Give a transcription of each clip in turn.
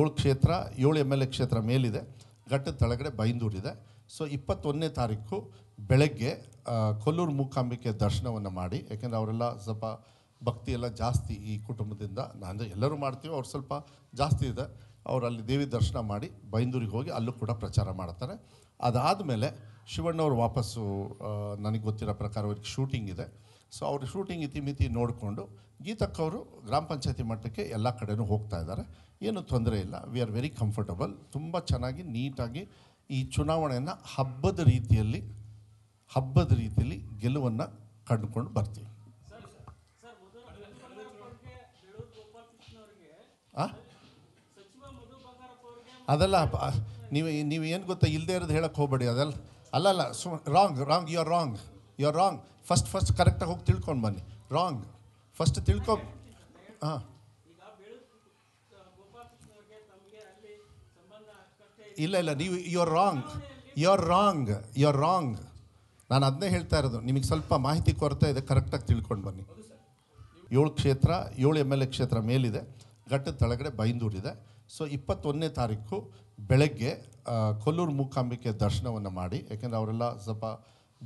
ಏಳು ಕ್ಷೇತ್ರ ಏಳು ಎಮ್ ಎಲ್ ಎ ಕ್ಷೇತ್ರ ಮೇಲಿದೆ ಘಟ್ಟದ ತಳಗಡೆ ಬೈಂದೂರಿದೆ ಸೊ ಇಪ್ಪತ್ತೊಂದನೇ ತಾರೀಕು ಬೆಳಗ್ಗೆ ಕೊಲ್ಲೂರು ಮೂಕಾಂಬಿಕೆ ದರ್ಶನವನ್ನು ಮಾಡಿ ಯಾಕೆಂದರೆ ಅವರೆಲ್ಲ ಸ್ವಲ್ಪ ಭಕ್ತಿ ಎಲ್ಲ ಜಾಸ್ತಿ ಈ ಕುಟುಂಬದಿಂದ ನಾನು ಎಲ್ಲರೂ ಮಾಡ್ತೀವಿ ಅವ್ರು ಸ್ವಲ್ಪ ಜಾಸ್ತಿ ಇದೆ ಅವರು ಅಲ್ಲಿ ದೇವಿ ದರ್ಶನ ಮಾಡಿ ಬೈಂದೂರಿಗೆ ಹೋಗಿ ಅಲ್ಲೂ ಕೂಡ ಪ್ರಚಾರ ಮಾಡ್ತಾರೆ ಅದಾದಮೇಲೆ ಶಿವಣ್ಣವ್ರು ವಾಪಸ್ಸು ನನಗೆ ಗೊತ್ತಿರೋ ಪ್ರಕಾರ ಅವ್ರಿಗೆ ಶೂಟಿಂಗ್ ಇದೆ ಸೊ ಅವ್ರ ಶೂಟಿಂಗ್ ಇತಿಮಿತಿ ನೋಡಿಕೊಂಡು ಗೀತಕ್ಕವರು ಗ್ರಾಮ ಪಂಚಾಯತಿ ಮಟ್ಟಕ್ಕೆ ಎಲ್ಲ ಕಡೆನೂ ಹೋಗ್ತಾ ಇದ್ದಾರೆ ಏನು ತೊಂದರೆ ಇಲ್ಲ ವಿ ಆರ್ ವೆರಿ ಕಂಫರ್ಟಬಲ್ ತುಂಬ ಚೆನ್ನಾಗಿ ನೀಟಾಗಿ ಈ ಚುನಾವಣೆಯನ್ನು ಹಬ್ಬದ ರೀತಿಯಲ್ಲಿ ಹಬ್ಬದ ರೀತಿಯಲ್ಲಿ ಗೆಲುವನ್ನು ಕಂಡುಕೊಂಡು ಬರ್ತೀವಿ ಅದೆಲ್ಲ ನೀವು ನೀವು ಏನು ಗೊತ್ತಾ ಇಲ್ಲದೆ ಇರೋದು ಹೇಳಕ್ಕೆ ಹೋಗಬೇಡಿ ಅದೆಲ್ಲ ಅಲ್ಲಲ್ಲ ಸು wrong wrong you are wrong you are wrong first first ಕರೆಕ್ಟಾಗಿ ಹೋಗಿ ತಿಳ್ಕೊಂಡು ಬನ್ನಿ ರಾಂಗ್ ಫಸ್ಟ್ ತಿಳ್ಕೊ ಹಾಂ ಇಲ್ಲ ಇಲ್ಲ ನೀವು you are wrong you are wrong you are wrong ನಾನು ಅದನ್ನೇ ಹೇಳ್ತಾ ಇರೋದು ನಿಮಗೆ ಸ್ವಲ್ಪ ಮಾಹಿತಿ ಕೊರತೆ ಇದೆ ಕರೆಕ್ಟಾಗಿ ತಿಳ್ಕೊಂಡು ಬನ್ನಿ ಏಳು ಕ್ಷೇತ್ರ ಏಳು ಎಮ್ ಎಲ್ ಎ ಕ್ಷೇತ್ರ ಮೇಲಿದೆ ಘಟ್ಟದ ತಳಗಡೆ ಬೈಂದೂರಿದೆ ಸೊ ಇಪ್ಪತ್ತೊಂದನೇ ತಾರೀಕು ಬೆಳಗ್ಗೆ ಕೊಲ್ಲೂರು ಮೂಕಾಂಬಿಕೆ ದರ್ಶನವನ್ನು ಮಾಡಿ ಯಾಕೆಂದರೆ ಅವರೆಲ್ಲ ಸ್ವಲ್ಪ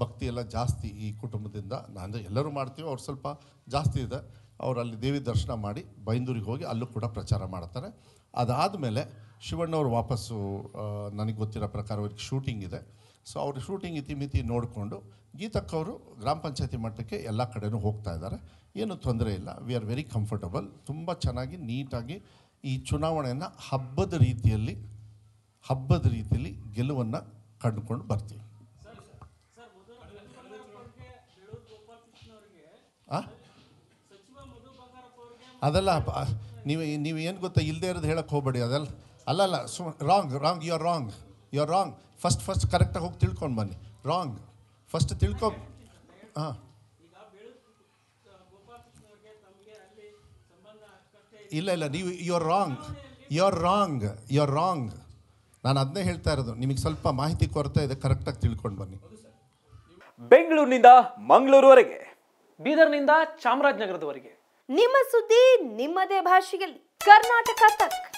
ಭಕ್ತಿ ಎಲ್ಲ ಜಾಸ್ತಿ ಈ ಕುಟುಂಬದಿಂದ ನಾನು ಎಲ್ಲರೂ ಮಾಡ್ತೀವಿ ಅವ್ರು ಸ್ವಲ್ಪ ಜಾಸ್ತಿ ಇದೆ ಅವರು ಅಲ್ಲಿ ದೇವಿ ದರ್ಶನ ಮಾಡಿ ಬೈಂದೂರಿಗೆ ಹೋಗಿ ಅಲ್ಲೂ ಕೂಡ ಪ್ರಚಾರ ಮಾಡ್ತಾರೆ ಅದಾದಮೇಲೆ ಶಿವಣ್ಣವ್ರು ವಾಪಸ್ಸು ನನಗೆ ಗೊತ್ತಿರೋ ಪ್ರಕಾರ ಅವ್ರಿಗೆ ಶೂಟಿಂಗ್ ಇದೆ ಸೊ ಅವರು ಶೂಟಿಂಗ್ ಇತಿಮಿತಿ ನೋಡಿಕೊಂಡು ಗೀತಕ್ಕವರು ಗ್ರಾಮ ಪಂಚಾಯತಿ ಮಟ್ಟಕ್ಕೆ ಎಲ್ಲ ಕಡೆಯೂ ಹೋಗ್ತಾ ಇದ್ದಾರೆ ಏನೂ ತೊಂದರೆ ಇಲ್ಲ ವಿ ಆರ್ ವೆರಿ ಕಂಫರ್ಟಬಲ್ ತುಂಬ ಚೆನ್ನಾಗಿ ನೀಟಾಗಿ ಈ ಚುನಾವಣೆಯನ್ನು ಹಬ್ಬದ ರೀತಿಯಲ್ಲಿ ಹಬ್ಬದ ರೀತಿಯಲ್ಲಿ ಗೆಲುವನ್ನು ಕಂಡುಕೊಂಡು ಬರ್ತೀವಿ ಅದೆಲ್ಲ ನೀವು ನೀವು ಏನು ಗೊತ್ತಾ ಇಲ್ಲದೆ ಇರೋದು ಹೇಳಕ್ಕೆ ಹೋಗಬೇಡಿ ಅದಲ್ಲ ಅಲ್ಲಲ್ಲ ಸು wrong wrong you are wrong you are wrong first first ಕರೆಕ್ಟಾಗಿ ಹೋಗಿ ತಿಳ್ಕೊಂಡು ಬನ್ನಿ ರಾಂಗ್ ಫಸ್ಟ್ ತಿಳ್ಕೊ ಹಾಂ ಇಲ್ಲ ಇಲ್ಲ ನೀವು you are wrong you are wrong you are wrong ನಾನು ಅದನ್ನೇ ಹೇಳ್ತಾ ಇರೋದು ನಿಮಗೆ ಸ್ವಲ್ಪ ಮಾಹಿತಿ ಕೊರತೆ ಇದೆ ಕರೆಕ್ಟಾಗಿ ತಿಳ್ಕೊಂಡು ಬನ್ನಿ ಬೆಂಗಳೂರಿನಿಂದ ಮಂಗಳೂರುವರೆಗೆ ಬೀದರ್ನಿಂದ ಚಾಮರಾಜನಗರದವರೆಗೆ ನಿಮ್ಮ ಸುದ್ದಿ ನಿಮ್ಮದೇ ಭಾಷೆಯಲ್ಲಿ ಕರ್ನಾಟಕ ತಕ್